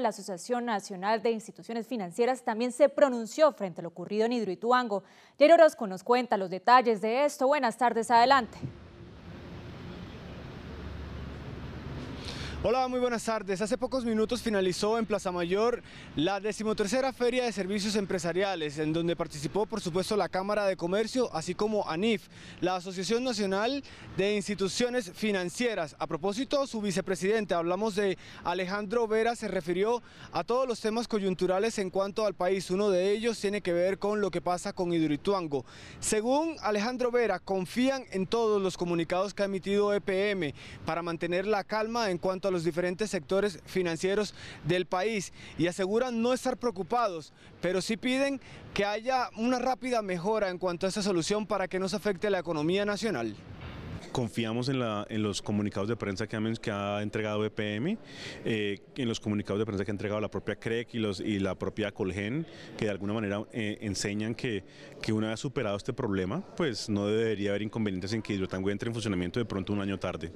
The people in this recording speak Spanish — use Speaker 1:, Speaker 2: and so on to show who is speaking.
Speaker 1: La Asociación Nacional de Instituciones Financieras también se pronunció frente a lo ocurrido en Hidroituango. Jair Orozco nos cuenta los detalles de esto. Buenas tardes, adelante.
Speaker 2: Hola, muy buenas tardes. Hace pocos minutos finalizó en Plaza Mayor la decimotercera Feria de Servicios Empresariales, en donde participó, por supuesto, la Cámara de Comercio, así como ANIF, la Asociación Nacional de Instituciones Financieras. A propósito, su vicepresidente, hablamos de Alejandro Vera, se refirió a todos los temas coyunturales en cuanto al país. Uno de ellos tiene que ver con lo que pasa con Hidroituango. Según Alejandro Vera, confían en todos los comunicados que ha emitido EPM para mantener la calma en cuanto a los diferentes sectores financieros del país y aseguran no estar preocupados, pero sí piden que haya una rápida mejora en cuanto a esta solución para que no se afecte la economía nacional
Speaker 3: confiamos en, los comunicados de prensa que ha, entregado EPM, eh, en los comunicados de prensa que ha entregado la propia CREC e y, la propia Colgen, que de alguna manera eh, enseñan que, que, una vez superado este problema, pues no debería haber inconvenientes en que Hidrotango entre en funcionamiento de pronto un año tarde.